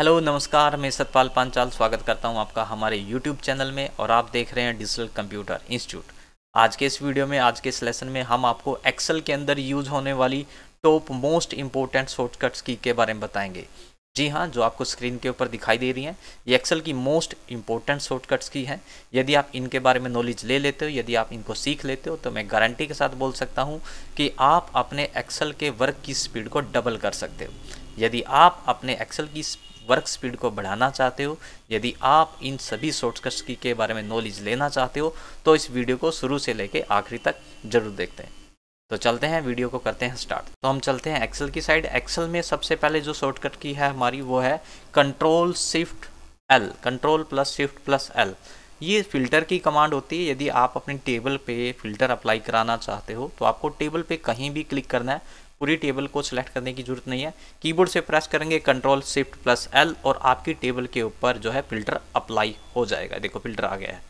hello नमस्कार मैं सतपाल पांचाल स्वागत करता हूं आपका हमारे यूट्यूब चैनल में और आप देख रहे हैं डिजिटल कंप्यूटर इंस्टीट्यूट आज के इस वीडियो में आज के इस लेसन में हम आपको एक्सेल के अंदर यूज होने वाली टॉप मोस्ट इंपॉर्टेंट शॉर्टकट्स की के बारे में बताएंगे जी हाँ जो आपको स्क्रीन के ऊपर दिखाई दे रही हैं ये एक्सेल की मोस्ट इंपॉर्टेंट शॉर्टकट्स की हैं यदि आप इनके बारे में नॉलेज ले लेते हो यदि आप इनको सीख लेते हो तो मैं गारंटी के साथ बोल सकता हूँ कि आप अपने एक्सेल के वर्क की स्पीड को डबल कर सकते हो यदि आप अपने एक्सेल की वर्क स्पीड को बढ़ाना चाहते हो यदि आप इन सभी शॉर्टकट्स की के बारे में नॉलेज लेना चाहते हो तो इस वीडियो को शुरू से लेके आखिरी तक जरूर देखते हैं तो चलते हैं वीडियो को करते हैं स्टार्ट तो हम चलते हैं एक्सेल की साइड एक्सेल में सबसे पहले जो शॉर्टकट की है हमारी वो है control shift L control plus shift plus L ये फिल्टर की कमांड होती है यदि आप अपने टेबल पे फिल्टर अप्लाई कराना चाहते हो तो आपको टेबल पे कहीं भी क्लिक करना है पूरी टेबल को सिलेक्ट करने की जरूरत नहीं है कीबोर्ड से प्रेस करेंगे कंट्रोल शिफ्ट प्लस एल और आपकी टेबल के ऊपर जो है फिल्टर अप्लाई हो जाएगा देखो फिल्टर आ गया है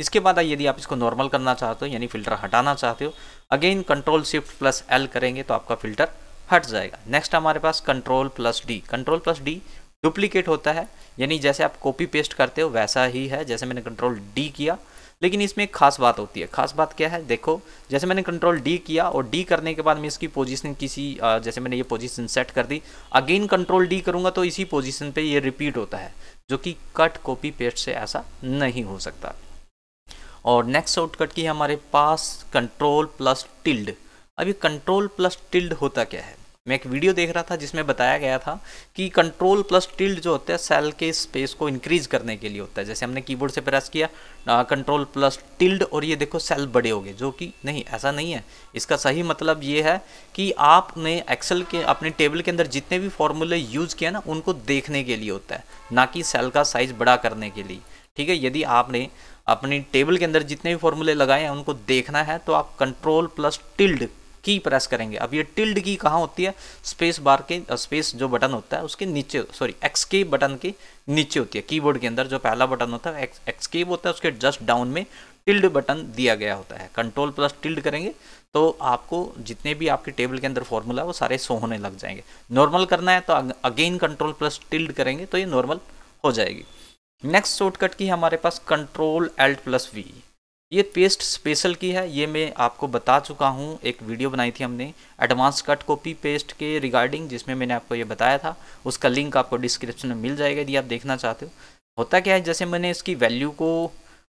इसके बाद यदि आप इसको नॉर्मल करना चाहते हो यानी फिल्टर हटाना चाहते हो again control shift plus L करेंगे तो आपका फिल्टर हट जाएगा नेक्स्ट हमारे पास control plus D control plus D duplicate होता है यानी जैसे आप कॉपी पेस्ट करते हो वैसा ही है जैसे मैंने कंट्रोल डी किया लेकिन इसमें एक खास बात होती है खास बात क्या है देखो जैसे मैंने कंट्रोल डी किया और डी करने के बाद मैं इसकी पोजीशन किसी जैसे मैंने ये पोजीशन सेट कर दी अगेन कंट्रोल डी करूँगा तो इसी पोजीशन पे ये रिपीट होता है जो कि कट कॉपी पेस्ट से ऐसा नहीं हो सकता और नेक्स्ट शॉर्टकट की हमारे पास कंट्रोल प्लस टिल्ड अभी कंट्रोल प्लस टिल्ड होता क्या है मैं एक वीडियो देख रहा था जिसमें बताया गया था कि कंट्रोल प्लस टिल्ड जो होता है सेल के स्पेस को इंक्रीज करने के लिए होता है जैसे हमने कीबोर्ड से प्रेस किया कंट्रोल प्लस टिल्ड और ये देखो सेल बड़े हो गए जो कि नहीं ऐसा नहीं है इसका सही मतलब ये है कि आपने एक्सेल के अपने टेबल के अंदर जितने भी फॉर्मूले यूज़ किया ना उनको देखने के लिए होता है ना कि सेल का साइज़ बड़ा करने के लिए ठीक है यदि आपने अपनी टेबल के अंदर जितने भी फॉर्मूले लगाए हैं उनको देखना है तो आप control plus tilde key press करेंगे अब ये टिल्ड की कहाँ होती है स्पेस बार के स्पेस जो बटन होता है उसके नीचे सॉरी एक्स के बटन के नीचे होती है कीबोर्ड के अंदर जो पहला बटन होता है एक्स एक्स के होता है उसके जस्ट डाउन में टिल्ड बटन दिया गया होता है कंट्रोल प्लस टिल्ड करेंगे तो आपको जितने भी आपके टेबल के अंदर फॉर्मूला है वो सारे सो होने लग जाएंगे नॉर्मल करना है तो अगेन कंट्रोल प्लस टिल्ड करेंगे तो ये नॉर्मल हो जाएगी नेक्स्ट शॉर्टकट की हमारे पास कंट्रोल एल्ट प्लस वी ये पेस्ट स्पेशल की है ये मैं आपको बता चुका हूँ एक वीडियो बनाई थी हमने एडवांस कट कॉपी पेस्ट के रिगार्डिंग जिसमें मैंने आपको ये बताया था उसका लिंक आपको डिस्क्रिप्शन में मिल जाएगा यदि आप देखना चाहते हो होता क्या है जैसे मैंने इसकी वैल्यू को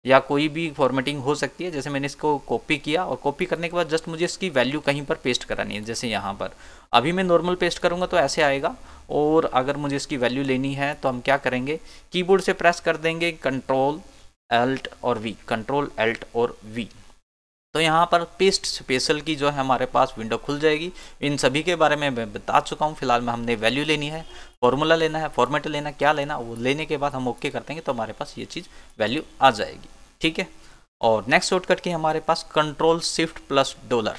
या कोई भी फॉर्मेटिंग हो सकती है जैसे मैंने इसको कॉपी किया और कॉपी करने के बाद जस्ट मुझे इसकी वैल्यू कहीं पर पेस्ट करानी है जैसे यहाँ पर अभी मैं नॉर्मल पेस्ट करूँगा तो ऐसे आएगा और अगर मुझे इसकी वैल्यू लेनी है तो हम क्या करेंगे कीबोर्ड से प्रेस कर देंगे कंट्रोल एल्ट और वी कंट्रोल एल्ट और वी तो यहाँ पर पेस्ट स्पेशल की जो है हमारे पास विंडो खुल जाएगी इन सभी के बारे में मैं बता चुका हूँ फिलहाल में हमने वैल्यू लेनी है फॉर्मूला लेना है फॉर्मेट लेना क्या लेना वो लेने के बाद हम ओके कर देंगे तो हमारे पास ये चीज़ वैल्यू आ जाएगी ठीक है और नेक्स्ट शॉर्टकट की हमारे पास कंट्रोल शिफ्ट प्लस डॉलर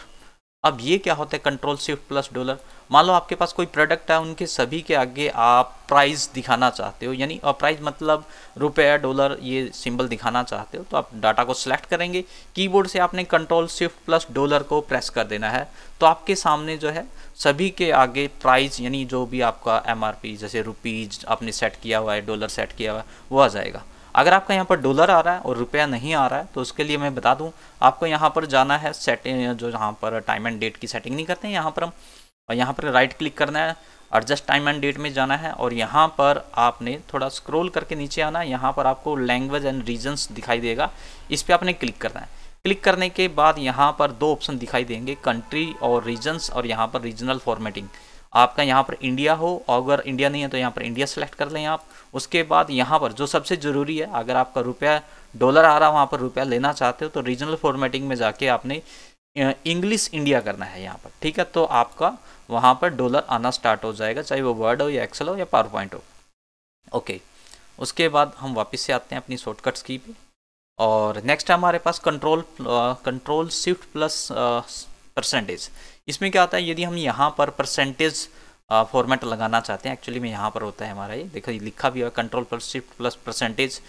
अब ये क्या होता है कंट्रोल शिफ्ट प्लस डॉलर मान लो आपके पास कोई प्रोडक्ट है उनके सभी के आगे आप प्राइस दिखाना चाहते हो यानी और प्राइस मतलब रुपये डॉलर ये सिंबल दिखाना चाहते हो तो आप डाटा को सिलेक्ट करेंगे कीबोर्ड से आपने कंट्रोल शिफ्ट प्लस डॉलर को प्रेस कर देना है तो आपके सामने जो है सभी के आगे प्राइस यानी जो भी आपका एम जैसे रुपीज़ आपने सेट किया हुआ है डॉलर सेट किया हुआ है वो आ जाएगा अगर आपका यहाँ पर डॉलर आ रहा है और रुपया नहीं आ रहा है तो उसके लिए मैं बता दूँ आपको यहाँ पर जाना है सेटिंग जो यहाँ पर टाइम एंड डेट की सेटिंग नहीं करते हैं यहाँ पर हम यहाँ पर राइट क्लिक करना है एडजस्ट टाइम एंड डेट में जाना है और यहाँ पर आपने थोड़ा स्क्रोल करके नीचे आना है यहाँ पर आपको लैंग्वेज एंड रीजन्स दिखाई देगा इस पर आपने क्लिक करना है क्लिक करने के बाद यहाँ पर दो ऑप्शन दिखाई देंगे कंट्री और रीजन्स और यहाँ पर रीजनल फॉर्मेटिंग आपका यहाँ पर इंडिया हो अगर इंडिया नहीं है तो यहाँ पर इंडिया सेलेक्ट कर लें आप उसके बाद यहाँ पर जो सबसे ज़रूरी है अगर आपका रुपया डॉलर आ रहा है वहाँ पर रुपया लेना चाहते हो तो रीजनल फॉर्मेटिंग में जाके आपने इंग्लिश इंडिया करना है यहाँ पर ठीक है तो आपका वहाँ पर डॉलर आना स्टार्ट हो जाएगा चाहे वो वर्ड हो या एक्सल हो या पावर पॉइंट हो ओके उसके बाद हम वापस से आते हैं अपनी शॉर्टकट्स की पे और नेक्स्ट हमारे पास control control shift plus percentage इसमें क्या होता है यदि हम यहाँ पर परसेंटेज फॉर्मेट लगाना चाहते हैं एक्चुअली में यहाँ पर होता है हमारा ये देखो ये लिखा भी है control plus shift plus percentage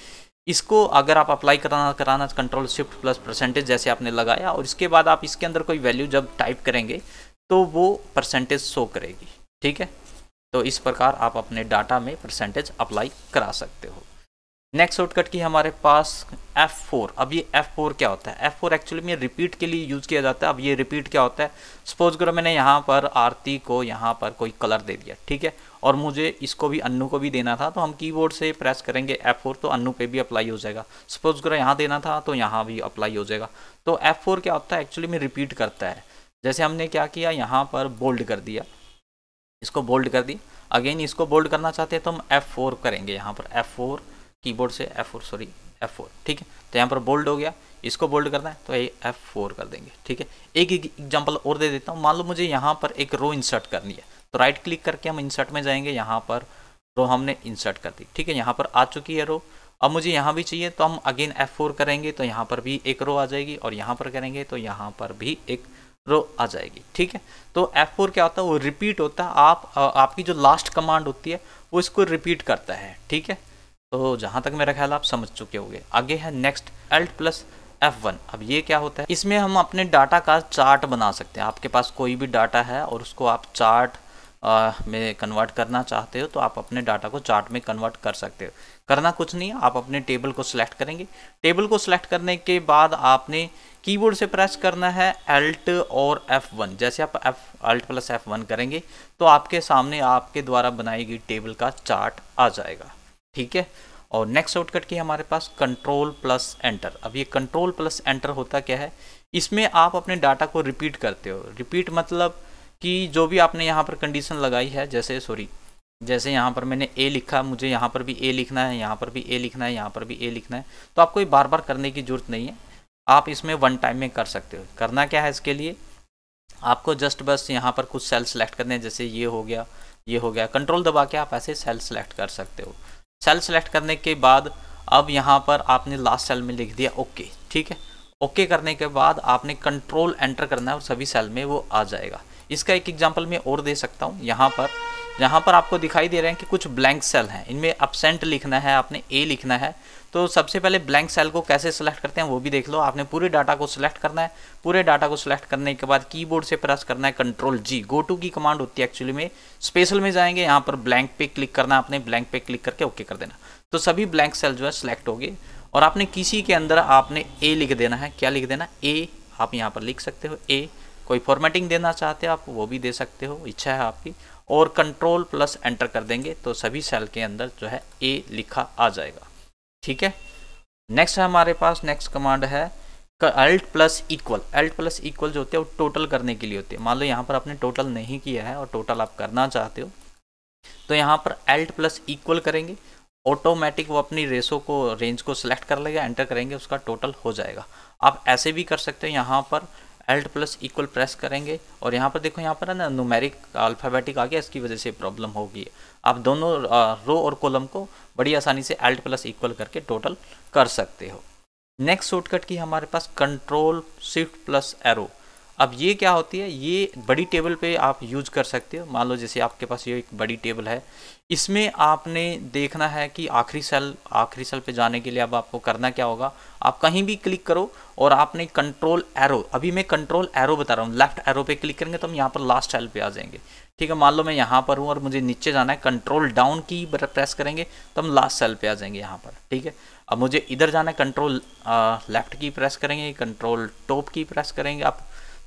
इसको अगर आप अप्लाई कराना कराना कंट्रोल शिफ्ट प्लस परसेंटेज जैसे आपने लगाया और इसके बाद आप इसके अंदर कोई वैल्यू जब टाइप करेंगे तो वो परसेंटेज शो करेगी ठीक है तो इस प्रकार आप अपने डाटा में परसेंटेज अप्लाई करा सकते हो नेक्स्ट शॉर्टकट की हमारे पास F4 अब ये F4 क्या होता है F4 एक्चुअली में रिपीट के लिए यूज़ किया जाता है अब ये रिपीट क्या होता है सपोज करो मैंने यहाँ पर आरती को यहाँ पर कोई कलर दे दिया ठीक है और मुझे इसको भी अन्नू को भी देना था तो हम कीबोर्ड से प्रेस करेंगे F4 तो अन्नू पे भी अप्लाई हो जाएगा सपोज करो यहाँ देना था तो यहाँ भी अप्लाई हो जाएगा तो एफ क्या होता है एक्चुअली में रिपीट करता है जैसे हमने क्या किया यहाँ पर बोल्ड कर दिया इसको बोल्ड कर दी अगेन इसको बोल्ड करना चाहते हैं तो हम एफ करेंगे यहाँ पर एफ़ कीबोर्ड से F4 सॉरी F4 ठीक है तो यहाँ पर बोल्ड हो गया इसको बोल्ड करना है तो ये F4 कर देंगे ठीक है एक एग्जाम्पल और दे देता हूँ मान लो मुझे यहाँ पर एक रो इंसर्ट करनी है तो राइट क्लिक करके हम इंसर्ट में जाएंगे यहाँ पर रो हमने इंसर्ट कर दी ठीक है यहाँ पर आ चुकी है रो अब मुझे यहाँ भी चाहिए तो हम अगेन फोर करेंगे तो यहाँ पर भी एक रो आ जाएगी और यहाँ पर करेंगे तो यहाँ पर भी एक रो आ जाएगी ठीक है तो F4 क्या होता है वो रिपीट होता है आप आपकी जो लास्ट कमांड होती है वो इसको रिपीट करता है ठीक है तो जहाँ तक मेरा ख्याल आप समझ चुके होंगे आगे है next alt plus F one अब ये क्या होता है इसमें हम अपने डाटा का चार्ट बना सकते हैं आपके पास कोई भी डाटा है और उसको आप चार्ट आ, में कन्वर्ट करना चाहते हो तो आप अपने डाटा को चार्ट में कन्वर्ट कर सकते हो करना कुछ नहीं आप अपने टेबल को सिलेक्ट करेंगे टेबल को सिलेक्ट करने के बाद आपने कीबोर्ड से प्रेस करना है एल्ट और एफ वन जैसे आप F alt plus F one करेंगे तो आपके सामने आपके द्वारा बनाई गई टेबल का चार्ट आ जाएगा ठीक है और नेक्स्ट शॉर्टकट की हमारे पास कंट्रोल प्लस एंटर अब ये कंट्रोल प्लस एंटर होता क्या है इसमें आप अपने डाटा को रिपीट करते हो रिपीट मतलब कि जो भी आपने यहाँ पर कंडीशन लगाई है जैसे सॉरी जैसे यहाँ पर मैंने ए लिखा मुझे यहाँ पर भी ए लिखना है यहाँ पर भी ए लिखना है यहाँ पर भी ए लिखना है तो आपको ये बार बार करने की ज़रूरत नहीं है आप इसमें वन टाइम में कर सकते हो करना क्या है इसके लिए आपको जस्ट बस यहाँ पर कुछ सेल सेलेक्ट करने हैं जैसे ये हो गया ये हो गया कंट्रोल दबा के आप ऐसे सेल सेलेक्ट कर सकते हो सेल सेलेक्ट करने के बाद अब यहाँ पर आपने लास्ट सेल में लिख दिया ओके ठीक है ओके करने के बाद आपने कंट्रोल एंटर करना है और सभी सेल में वो आ जाएगा इसका एक एग्जाम्पल मैं और दे सकता हूँ यहाँ पर यहाँ पर आपको दिखाई दे रहे हैं कि कुछ ब्लैंक सेल हैं इनमें अपसेंट लिखना है आपने ए लिखना है तो सबसे पहले ब्लैंक सेल को कैसे सेलेक्ट करते हैं वो भी देख लो आपने पूरे डाटा को सिलेक्ट करना है पूरे डाटा को सिलेक्ट करने के बाद कीबोर्ड से प्रेस करना है कंट्रोल जी गो टू की कमांड होती है एक्चुअली में स्पेशल में जाएंगे यहाँ पर ब्लैंक पे क्लिक करना आपने ब्लैंक पे क्लिक करके ओके कर देना तो सभी ब्लैंक सेल जो है सिलेक्ट हो गए और आपने किसी के अंदर आपने ए लिख देना है क्या लिख देना ए आप यहाँ पर लिख सकते हो ए कोई फॉर्मेटिंग देना चाहते हो आप वो भी दे सकते हो इच्छा है आपकी और कंट्रोल प्लस एंटर कर देंगे तो सभी सेल के अंदर जो है ए लिखा आ जाएगा ठीक है नेक्स्ट हमारे पास नेक्स्ट कमांड है alt plus equal alt plus equal जो होते हैं वो टोटल करने के लिए होते हैं मान लो यहाँ पर आपने टोटल नहीं किया है और टोटल आप करना चाहते हो तो यहाँ पर अल्ट प्लस इक्वल करेंगे ऑटोमेटिक वो अपनी रेसो को रेंज को सिलेक्ट कर लेगा एंटर करेंगे उसका टोटल हो जाएगा आप ऐसे भी कर सकते हो यहाँ पर एल्ट प्लस इक्वल प्रेस करेंगे और यहाँ पर देखो यहाँ पर है ना नोमेरिक अल्फ़ाबेटिक आ गया इसकी वजह से प्रॉब्लम होगी आप दोनों रो और कॉलम को बड़ी आसानी से एल्ट प्लस इक्वल करके टोटल कर सकते हो नेक्स्ट शॉर्टकट की हमारे पास कंट्रोल शिफ्ट प्लस एरो अब ये क्या होती है ये बड़ी टेबल पे आप यूज कर सकते हो मान लो जैसे आपके पास ये एक बड़ी टेबल है इसमें आपने देखना है कि आखिरी सेल आखिरी सेल पे जाने के लिए अब आपको करना क्या होगा आप कहीं भी क्लिक करो और आपने कंट्रोल एरो अभी मैं कंट्रोल एरो बता रहा हूँ लेफ्ट एरो पे क्लिक करेंगे तो हम यहाँ पर लास्ट सेल पे आ जाएंगे ठीक है मान लो मैं यहाँ पर हूँ और मुझे नीचे जाना है कंट्रोल डाउन की प्रेस करेंगे तो हम लास्ट सेल पे आ जाएंगे यहाँ पर ठीक है अब मुझे इधर जाना है कंट्रोल लेफ्ट की प्रेस करेंगे कंट्रोल टॉप की प्रेस करेंगे आप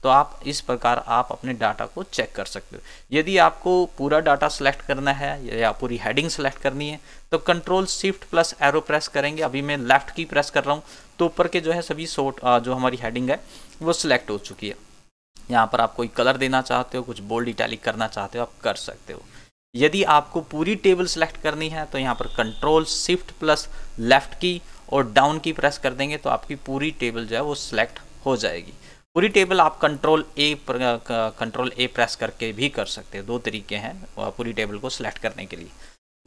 तो आप इस प्रकार आप अपने डाटा को चेक कर सकते हो यदि आपको पूरा डाटा सेलेक्ट करना है या पूरी हेडिंग सेलेक्ट करनी है तो control shift plus arrow press करेंगे अभी मैं लेफ्ट की प्रेस कर रहा हूँ तो ऊपर के जो है सभी शॉर्ट जो हमारी हेडिंग है वो सिलेक्ट हो चुकी है यहाँ पर आप कोई कलर देना चाहते हो कुछ बोल्ड इटैलिक करना चाहते हो आप कर सकते हो यदि आपको पूरी टेबल सेलेक्ट करनी है तो यहाँ पर कंट्रोल शिफ्ट प्लस लेफ्ट की और डाउन की प्रेस कर देंगे तो आपकी पूरी टेबल जो है वो सिलेक्ट हो जाएगी पूरी टेबल आप control A control A press करके भी कर सकते हो दो तरीके हैं पूरी टेबल को सिलेक्ट करने के लिए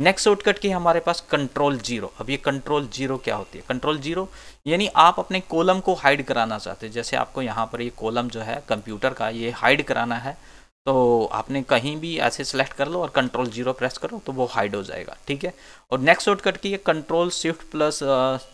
नेक्स्ट शॉर्टकट की हमारे पास कंट्रोल जीरो अब ये कंट्रोल जीरो क्या होती है कंट्रोल जीरो यानी आप अपने कॉलम को हाइड कराना चाहते हैं जैसे आपको यहाँ पर ये कॉलम जो है कंप्यूटर का ये हाइड कराना है तो आपने कहीं भी ऐसे सेलेक्ट कर लो और कंट्रोल जीरो प्रेस करो तो वो हाइड हो जाएगा ठीक है और नेक्स्ट शॉर्टकट की ये कंट्रोल शिफ्ट प्लस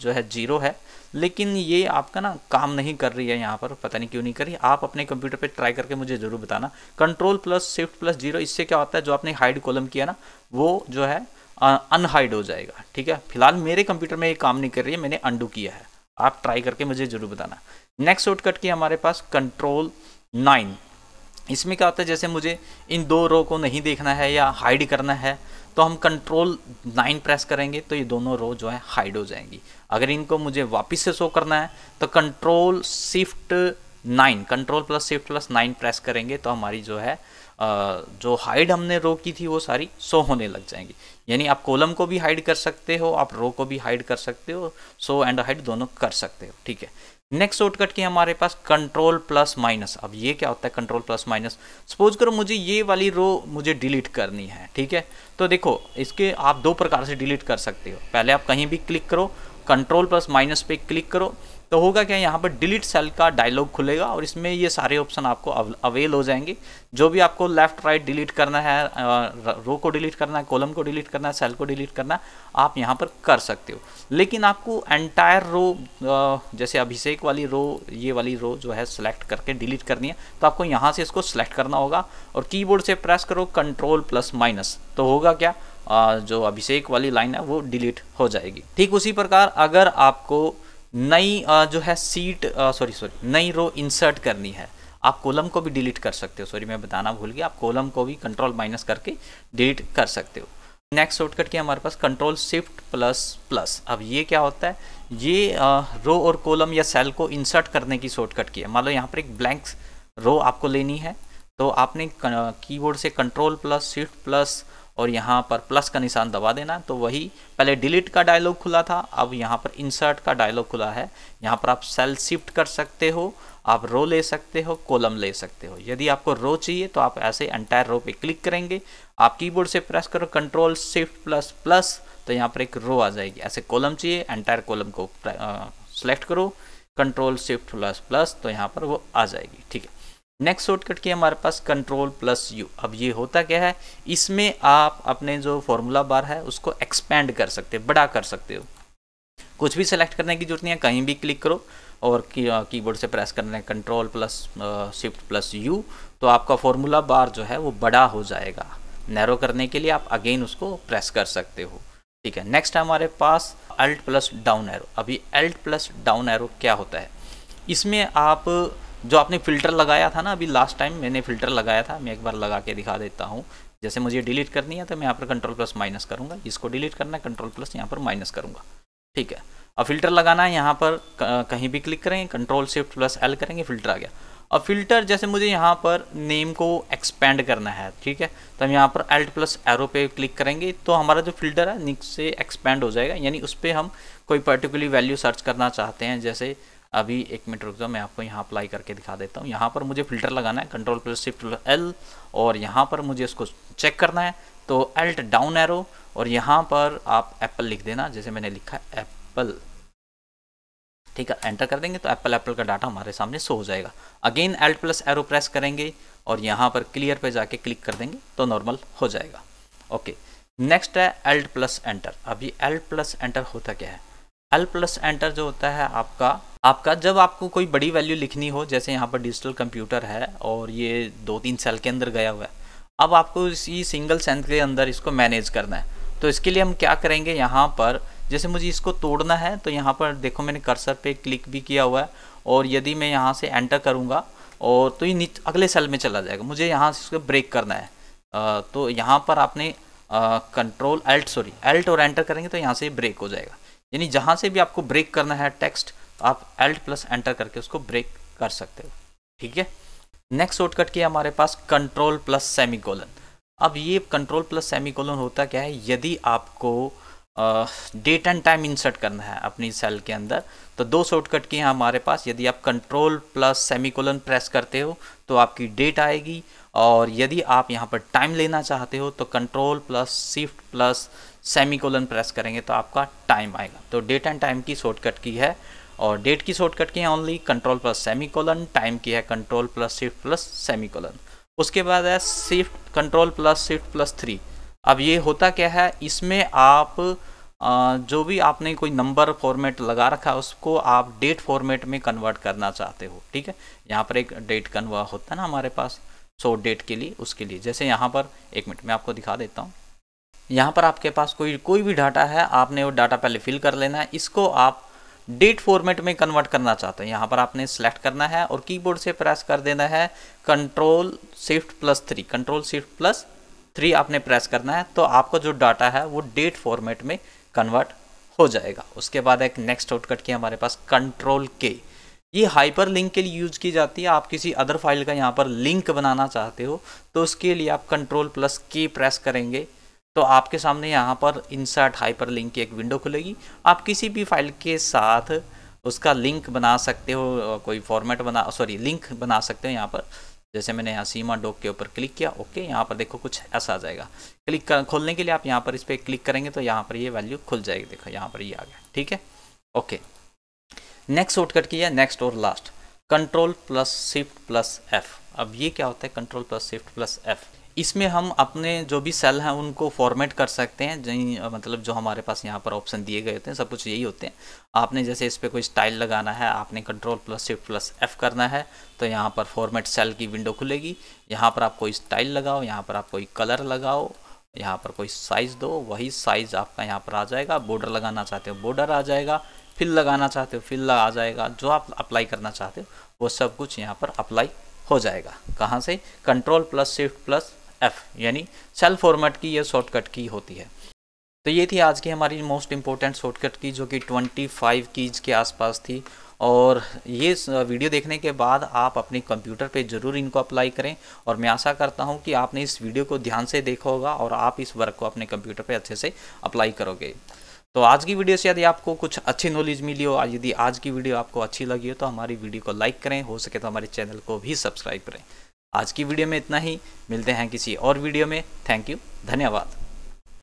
जो है जीरो है लेकिन ये आपका ना काम नहीं कर रही है यहाँ पर पता नहीं क्यों नहीं कर रही आप अपने कंप्यूटर पे ट्राई करके मुझे ज़रूर बताना control plus shift plus zero इससे क्या होता है जो आपने हाइड कॉलम किया ना वो जो है अनहाइड हो जाएगा ठीक है फिलहाल मेरे कंप्यूटर में ये काम नहीं कर रही है मैंने अंडू किया है आप ट्राई करके मुझे ज़रूर बताना नेक्स्ट शॉर्टकट की हमारे पास कंट्रोल नाइन इसमें क्या होता है जैसे मुझे इन दो रो को नहीं देखना है या हाइड करना है तो हम कंट्रोल नाइन प्रेस करेंगे तो ये दोनों रो जो है हाइड हो जाएंगी अगर इनको मुझे वापस से शो करना है तो control shift nine control plus shift plus nine press करेंगे तो हमारी जो है जो हाइड हमने रो की थी वो सारी सो होने लग जाएंगी यानी आप कॉलम को भी हाइड कर सकते हो आप रो को भी हाइड कर सकते हो सो एंड हाइड दोनों कर सकते हो ठीक है नेक्स्ट शॉर्टकट की हमारे पास कंट्रोल प्लस माइनस अब ये क्या होता है कंट्रोल प्लस माइनस सपोज करो मुझे ये वाली रो मुझे डिलीट करनी है ठीक है तो देखो इसके आप दो प्रकार से डिलीट कर सकते हो पहले आप कहीं भी क्लिक करो कंट्रोल प्लस माइनस पे क्लिक करो तो होगा क्या यहाँ पर डिलीट सेल का डायलॉग खुलेगा और इसमें ये सारे ऑप्शन आपको अवेल हो जाएंगे जो भी आपको लेफ्ट राइट डिलीट करना है रो को डिलीट करना है कॉलम को डिलीट करना है सेल को डिलीट करना है आप यहाँ पर कर सकते हो लेकिन आपको एंटायर रो जैसे अभिषेक वाली रो ये वाली रो जो है सेलेक्ट करके डिलीट करनी है तो आपको यहाँ से इसको सेलेक्ट करना होगा और की से प्रेस करो कंट्रोल प्लस माइनस तो होगा क्या जो अभिषेक वाली लाइन है वो डिलीट हो जाएगी ठीक उसी प्रकार अगर आपको नई जो है सीट सॉरी सॉरी नई रो इंसर्ट करनी है आप कॉलम को भी डिलीट कर सकते हो सॉरी मैं बताना भूल गया आप कॉलम को भी कंट्रोल माइनस करके डिलीट कर सकते हो नेक्स्ट शॉर्टकट के हमारे पास कंट्रोल शिफ्ट प्लस प्लस अब ये क्या होता है ये आ, रो और कॉलम या सेल को इंसर्ट करने की शॉर्टकट की है मान लो यहाँ पर एक ब्लैंक रो आपको लेनी है तो आपने कीबोर्ड से कंट्रोल प्लस शिफ्ट प्लस और यहाँ पर प्लस का निशान दबा देना तो वही पहले डिलीट का डायलॉग खुला था अब यहाँ पर इंसर्ट का डायलॉग खुला है यहाँ पर आप सेल शिफ्ट कर सकते हो आप रो ले सकते हो कॉलम ले सकते हो यदि आपको रो चाहिए तो आप ऐसे एंटायर रो पे क्लिक करेंगे आप कीबोर्ड से प्रेस करो कंट्रोल शिफ्ट प्लस प्लस तो यहाँ पर एक रो आ जाएगी ऐसे कॉलम चाहिए एंटायर कॉलम को सेलेक्ट uh, करो कंट्रोल शिफ्ट प्लस प्लस तो यहाँ पर वो आ जाएगी ठीक है नेक्स्ट शॉर्टकट की हमारे पास कंट्रोल प्लस यू अब ये होता क्या है इसमें आप अपने जो फॉर्मूला बार है उसको एक्सपेंड कर सकते हो बड़ा कर सकते हो कुछ भी सिलेक्ट करने की जरूरत नहीं है कहीं भी क्लिक करो और की बोर्ड से प्रेस करना है control plus shift plus U तो आपका फॉर्मूला बार जो है वो बड़ा हो जाएगा नैरो करने के लिए आप अगेन उसको प्रेस कर सकते हो ठीक है नेक्स्ट हमारे पास अल्ट प्लस डाउन एरो अभी अल्ट प्लस डाउन एरो क्या होता है इसमें आप जो आपने फ़िल्टर लगाया था ना अभी लास्ट टाइम मैंने फ़िल्टर लगाया था मैं एक बार लगा के दिखा देता हूँ जैसे मुझे डिलीट करनी है तो मैं यहाँ पर कंट्रोल प्लस माइनस करूँगा इसको डिलीट करना है कंट्रोल प्लस यहाँ पर माइनस करूँगा ठीक है अब फिल्टर लगाना है यहाँ पर कहीं भी क्लिक करेंगे कंट्रोल शिफ्ट प्लस एल करेंगे फिल्टर आ गया अब फिल्टर जैसे मुझे यहाँ पर नेम को एक्सपेंड करना है ठीक है तो हम यहाँ पर एल्ट प्लस एरो पे क्लिक करेंगे तो हमारा जो फिल्टर है निक से एक्सपेंड हो जाएगा यानी उस पर हम कोई पर्टिकुलर वैल्यू सर्च करना चाहते हैं जैसे अभी एक मिनट रुक जाओ मैं आपको यहाँ अप्लाई करके दिखा देता हूँ यहाँ पर मुझे फ़िल्टर लगाना है कंट्रोल प्लस शिफ्ट एल और यहाँ पर मुझे इसको चेक करना है तो एल्ट डाउन एरो और यहाँ पर आप एप्पल लिख देना जैसे मैंने लिखा है एप्पल ठीक है एंटर कर देंगे तो एप्पल एप्पल का डाटा हमारे सामने शो हो जाएगा again alt plus arrow press करेंगे और यहाँ पर क्लियर पर जाके क्लिक कर देंगे तो नॉर्मल हो जाएगा ओके नेक्स्ट है एल्ट प्लस एंटर अभी एल्ट प्लस एंटर होता क्या है एल प्लस एंटर जो होता है आपका आपका जब आपको कोई बड़ी वैल्यू लिखनी हो जैसे यहाँ पर डिजिटल कंप्यूटर है और ये दो तीन सेल के अंदर गया हुआ है अब आपको इसी सिंगल सेल के अंदर इसको मैनेज करना है तो इसके लिए हम क्या करेंगे यहाँ पर जैसे मुझे इसको तोड़ना है तो यहाँ पर देखो मैंने कर्सर पे क्लिक भी किया हुआ है और यदि मैं यहाँ से एंटर करूँगा और तो ये अगले सेल में चला जाएगा मुझे यहाँ से इसको ब्रेक करना है आ, तो यहाँ पर आपने कंट्रोल एल्ट सॉरी एल्ट और एंटर करेंगे तो यहाँ से ब्रेक हो जाएगा यानी जहां से भी आपको ब्रेक करना है टेक्स्ट तो आप एल्ट प्लस एंटर करके उसको ब्रेक कर सकते हो ठीक है नेक्स्ट शॉर्टकट की हमारे पास कंट्रोल प्लस सेमी अब ये कंट्रोल प्लस सेमी होता क्या है यदि आपको डेट एंड टाइम इंसर्ट करना है अपनी सेल के अंदर तो दो शॉर्टकट की हैं हमारे पास यदि आप कंट्रोल प्लस सेमी प्रेस करते हो तो आपकी डेट आएगी और यदि आप यहाँ पर टाइम लेना चाहते हो तो control plus shift plus semicolon press करेंगे तो आपका टाइम आएगा तो डेट एंड टाइम की शॉर्टकट की है और डेट की शॉर्टकट की है only control plus semicolon time की है control plus shift plus semicolon उसके बाद है shift control plus shift plus three अब ये होता क्या है इसमें आप जो भी आपने कोई नंबर फॉर्मेट लगा रखा है उसको आप डेट फॉर्मेट में कन्वर्ट करना चाहते हो ठीक है यहाँ पर एक डेट कन्वर्ट होता है ना हमारे पास सो डेट के लिए उसके लिए जैसे यहाँ पर एक मिनट में आपको दिखा देता हूँ यहाँ पर आपके पास कोई कोई भी डाटा है आपने वो डाटा पहले फिल कर लेना है इसको आप डेट फॉर्मेट में कन्वर्ट करना चाहते हैं यहाँ पर आपने सेलेक्ट करना है और कीबोर्ड से प्रेस कर देना है control shift plus three control shift plus three आपने प्रेस करना है तो आपका जो डाटा है वो डेट फॉर्मेट में कन्वर्ट हो जाएगा उसके बाद एक नेक्स्ट आउटकट की हमारे पास कंट्रोल के ये हाइपर लिंक के लिए यूज़ की जाती है आप किसी अदर फाइल का यहाँ पर लिंक बनाना चाहते हो तो उसके लिए आप कंट्रोल प्लस के प्रेस करेंगे तो आपके सामने यहाँ पर इंसर्ट हाइपर लिंक की एक विंडो खुलेगी आप किसी भी फाइल के साथ उसका लिंक बना सकते हो कोई फॉर्मेट बना सॉरी लिंक बना सकते हो यहाँ पर जैसे मैंने यहाँ सीमा डॉक के ऊपर क्लिक किया ओके यहाँ पर देखो कुछ ऐसा आ जाएगा क्लिक कर, खोलने के लिए आप यहाँ पर इस पर क्लिक करेंगे तो यहाँ पर ये यह वैल्यू खुल जाएगी देखो यहाँ पर ये यह आ गया ठीक है ओके नेक्स्ट शॉर्टकट की है नेक्स्ट और last control plus shift plus F अब ये क्या होता है control plus shift plus F इसमें हम अपने जो भी सेल हैं उनको फॉर्मेट कर सकते हैं जो मतलब जो हमारे पास यहाँ पर ऑप्शन दिए गए होते हैं सब कुछ यही होते हैं आपने जैसे इस पर कोई स्टाइल लगाना है आपने control plus shift plus F करना है तो यहाँ पर फॉर्मेट सेल की विंडो खुलेगी यहाँ पर आप कोई स्टाइल लगाओ यहाँ पर आप कोई कलर लगाओ यहाँ पर कोई साइज़ दो वही साइज़ आपका यहाँ पर आ जाएगा बॉर्डर लगाना चाहते हो बॉर्डर आ जाएगा फिल लगाना चाहते हो फिल आ जाएगा जो आप अप्लाई करना चाहते हो वो सब कुछ यहाँ पर अप्लाई हो जाएगा कहाँ से control plus shift plus F यानी सेल फॉर्मेट की यह शॉर्टकट की होती है तो ये थी आज की हमारी मोस्ट इंपॉर्टेंट शॉर्टकट की जो कि 25 कीज के आसपास थी और ये वीडियो देखने के बाद आप अपने कंप्यूटर पे ज़रूर इनको अप्लाई करें और मैं आशा करता हूँ कि आपने इस वीडियो को ध्यान से देखा होगा और आप इस वर्क को अपने कंप्यूटर पे अच्छे से अप्लाई करोगे तो आज की वीडियो से यदि आपको कुछ अच्छी नॉलेज मिली हो यदि आज की वीडियो आपको अच्छी लगी हो तो हमारी वीडियो को लाइक करें हो सके तो हमारे चैनल को भी सब्सक्राइब करें आज की वीडियो में इतना ही मिलते हैं किसी और वीडियो में थैंक यू धन्यवाद